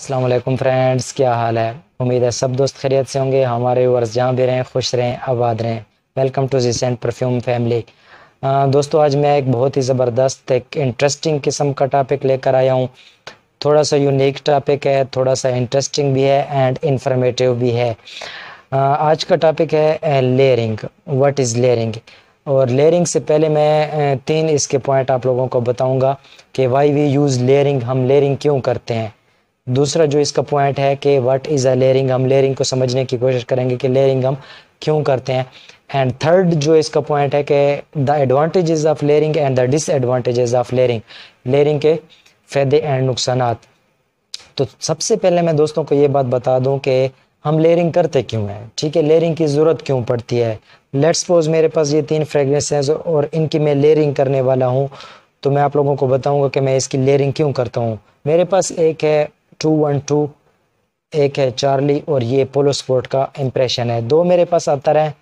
Aslam friends क्या हाल है उम्मीद है सब दोस्त खैरियत से होंगे हमारे वर्स जहाँ भी रहें खुश रहें आबाद रहें welcome to G and perfume family दोस्तों आज मैं एक बहुत ही ज़बरदस्त एक इंटरेस्टिंग किस्म का टॉपिक लेकर आया हूँ थोड़ा सा यूनिक टॉपिक है थोड़ा सा इंटरेस्टिंग भी है एंड इंफॉर्मेटिव भी है आज का टॉपिक है लेयरिंग व्हाट इज़ लेयरिंग और लेयरिंग से पहले मैं तीन इसके पॉइंट आप लोगों को बताऊंगा कि वाई वी यूज़ लेयरिंग हम लेयरिंग क्यों करते हैं दूसरा जो इसका पॉइंट है कि व्हाट इज़ अ लेयरिंग हम लेयरिंग को समझने की कोशिश करेंगे कि लेयरिंग हम क्यों करते हैं एंड थर्ड जो इसका पॉइंट है कि the advantages of layering and the disadvantages of layering layering के फ़ायदे एंड नुकसान तो सबसे पहले मैं दोस्तों को ये बात बता दूं कि हम लेयरिंग करते क्यों हैं ठीक है लेयरिंग की ज़रूरत क्यों पड़ती है लेट्स सपोज मेरे पास ये तीन फ्रेगरेंसेज और इनकी मैं लेयरिंग करने वाला हूँ तो मैं आप लोगों को बताऊंगा कि मैं इसकी लेयरिंग क्यों करता हूँ मेरे पास एक है टू वन टू एक है चार्ली और ये पोलो स्पोर्ट का इम्प्रेशन है दो मेरे पास अतर हैं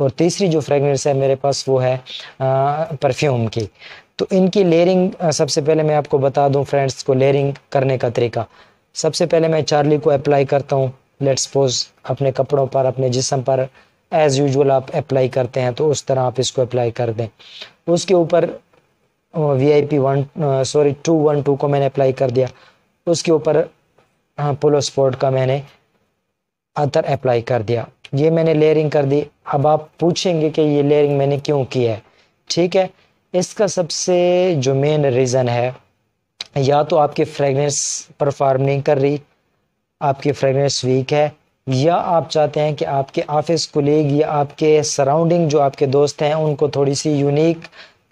और तीसरी जो फ्रेगनेंस है मेरे पास वो है परफ्यूम की तो इनकी लेयरिंग सबसे पहले मैं आपको बता दूं फ्रेंड्स को लेयरिंग करने का तरीका सबसे पहले मैं चार्ली को अप्लाई करता हूँ लेट्स सपोज अपने कपड़ों पर अपने जिसम पर एज़ यूजल आप अप्लाई करते हैं तो उस तरह आप इसको अप्लाई कर दें उसके ऊपर V I P one sorry two one two को मैंने अप्लाई कर दिया उसके ऊपर पुल हाँ, स्पोर्ट का मैंने अंतर अप्लाई कर दिया ये मैंने लेयरिंग कर दी अब आप पूछेंगे कि ये लेयरिंग मैंने क्यों की है ठीक है इसका सबसे जो मेन रीज़न है या तो आपकी फ्रेगनेंस परफॉर्म नहीं कर रही आपकी फ्रेगनेंस वीक है या आप चाहते हैं कि आपके ऑफिस कोलीग या आपके सराउंडिंग जो आपके दोस्त हैं उनको थोड़ी सी यूनिक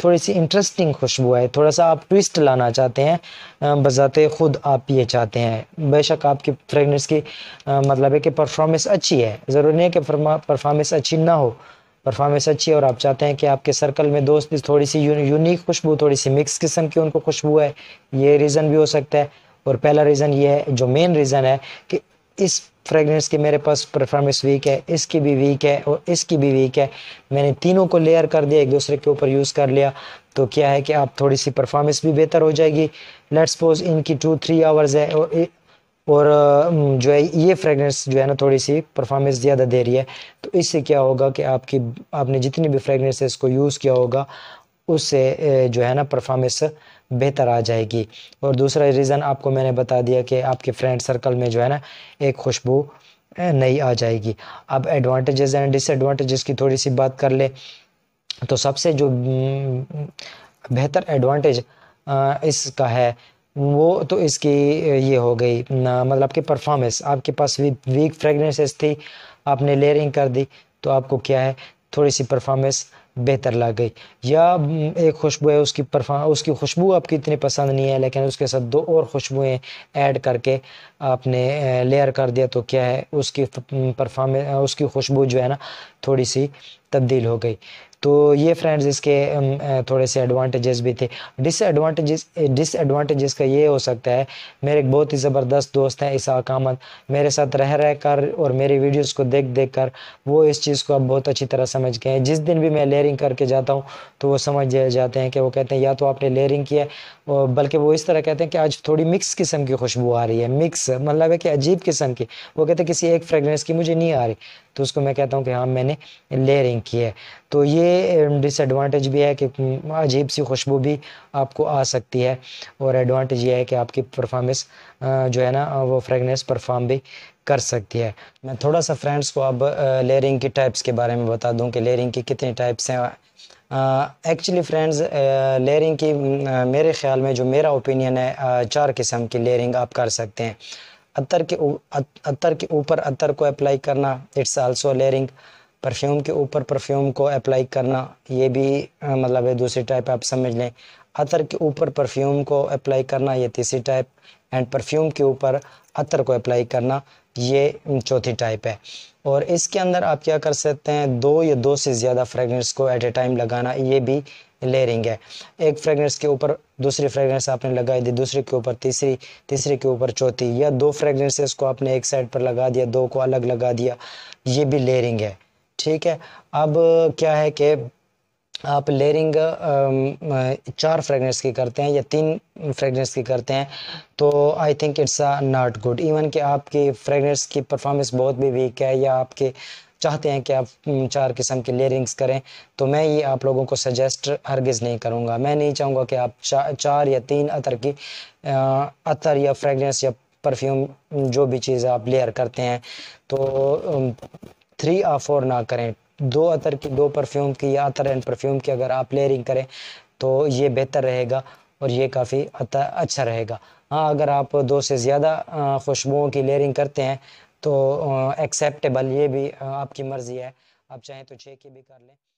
थोड़ी सी इंटरेस्टिंग खुशबू है थोड़ा सा आप ट्विस्ट लाना चाहते हैं बज़ात ख़ुद आप ये चाहते हैं बेशक आपकी फ्रेगनेंस की मतलब है कि परफॉर्मेंस अच्छी है ज़रूरी नहीं है कि परफॉर्मेंस अच्छी ना हो परफॉर्मेंस अच्छी है और आप चाहते हैं कि आपके सर्कल में दोस्त थोड़ी सी यू, यूनिक खुशबू थोड़ी सी मिक्स किस्म की उनको खुशबू है ये रीज़न भी हो सकता है और पहला रीज़न ये है जो मेन रीज़न है कि इस फ्रेगरेंस की मेरे पास परफॉर्मेंस वीक है इसकी भी वीक है और इसकी भी वीक है मैंने तीनों को लेयर कर दिया एक दूसरे के ऊपर यूज़ कर लिया तो क्या है कि आप थोड़ी सी परफॉर्मेंस भी बेहतर हो जाएगी लेट्स सपोज इनकी टू थ्री आवर्स है और और जो है ये फ्रेगरेंस जो है ना थोड़ी सी परफॉर्मेंस ज़्यादा दे रही है तो इससे क्या होगा कि आपकी आपने जितनी भी फ्रेगरेंस है इसको यूज़ किया होगा उससे जो है ना परफॉर्मेंस बेहतर आ जाएगी और दूसरा रीज़न आपको मैंने बता दिया कि आपके फ्रेंड सर्कल में जो है ना एक खुशबू नहीं आ जाएगी अब एडवांटेजेस एंड डिसएडवांटेजेस की थोड़ी सी बात कर ले तो सबसे जो हम्म, बेहतर एडवांटेज इसका है वो तो इसकी ये हो गई मतलब आपकी परफॉर्मेंस आपके पास वी, वीक फ्रेगनेंसेस थी आपने लेयरिंग कर दी तो आपको क्या है थोड़ी सी परफॉर्मेंस बेहतर लग गई या हम्म, एक खुशबू है उसकी परफॉर्म उसकी खुशबू आपकी इतनी पसंद नहीं है लेकिन उसके साथ दो और खुशबुएं ऐड करके आपने लेयर कर दिया तो क्या है उसकी परफॉर्मेंस हम्म, उसकी खुशबू जो है ना थोड़ी सी तब्दील हो गई तो ये फ्रेंड्स इसके थोड़े से एडवांटेजेस भी थे डिसएडवांटेजेस डिसएडवांटेजेस का ये हो सकता है मेरे एक बहुत ही ज़बरदस्त दोस्त हैं इसाक अहमद मेरे साथ रह रह कर और मेरी वीडियोस को देख देख कर वो इस चीज़ को अब बहुत अच्छी तरह समझ गए हैं जिस दिन भी मैं लेयरिंग करके जाता हूँ तो वो समझ जाते हैं कि वो कहते हैं या तो आपने लेयरिंग किया बल्कि वो इस तरह कहते हैं कि आज थोड़ी मिक्स किस्म की खुशबू आ रही है मिक्स मतलब है कि अजीब किस्म की वो कहते हैं किसी एक फ्रेगरेंस की मुझे नहीं आ रही तो उसको मैं कहता हूँ कि हाँ मैंने लेयरिंग की है तो ये डिसएडवांटेज भी है कि अजीब सी खुशबू भी आपको आ सकती है और एडवांटेज ये है कि आपकी परफॉर्मेंस जो है ना वो फ्रेगनेस परफॉर्म भी कर सकती है मैं थोड़ा सा फ्रेंड्स को अब लेयरिंग की टाइप्स के बारे में बता दूँ कि लेयरिंग की कितनी टाइप्स हैं एक्चुअली फ्रेंड्स लेयरिंग की uh, मेरे ख्याल में जो मेरा ओपिनियन है uh, चार किस्म की लेयरिंग आप कर सकते हैं अतर के अतर के ऊपर अतर को अप्लाई करना इट्स आल्सो लेयरिंग परफ्यूम के ऊपर परफ्यूम को अप्लाई करना ये भी मतलब है दूसरी टाइप आप समझ लें अतर के ऊपर परफ्यूम को अप्लाई करना ये तीसरी टाइप एंड परफ्यूम के ऊपर अतर को अप्लाई करना ये चौथी टाइप है और इसके अंदर आप क्या कर सकते हैं दो या दो से ज़्यादा फ्रेगरेंस को एट ए टाइम लगाना ये भी ले रही है एक फ्रेगनेंस के ऊपर दूसरी फ्रेगनेंस आपने लगाई दी दूसरे के ऊपर तीसरी तीसरे के ऊपर चौथी या दो फ्रेगनेंसेस को आपने एक साइड पर लगा दिया दो को अलग लगा दिया ये भी लेयरिंग है ठीक है अब क्या है कि आप लेयरिंग चार फ्रेगनेंस की करते हैं या तीन फ्रेगनेंस की करते हैं तो I think it's not good even कि आपकी फ्रेगनेंस की परफॉर्मेंस बहुत भी वीक है या आपके चाहते हैं कि आप हम्म, चार किस्म की लेयरिंग्स करें तो मैं ये आप लोगों को सजेस्ट हरगिज़ नहीं करूँगा मैं नहीं चाहूँगा कि आप चा, चार या तीन अतर की अतर या फ्रेगरेंस या परफ्यूम जो भी चीज़ आप लेयर करते हैं तो थ्री या फोर ना करें दो अतर की दो परफ्यूम की या अतर एंड परफ्यूम की अगर आप लेयरिंग करें तो ये बेहतर रहेगा और ये काफ़ी अच्छा रहेगा हाँ अगर आप दो से ज़्यादा खुशबुओं की लेयरिंग करते हैं तो एक्सेप्टेबल ये भी आपकी मर्ज़ी है आप चाहें तो छः की भी कर लें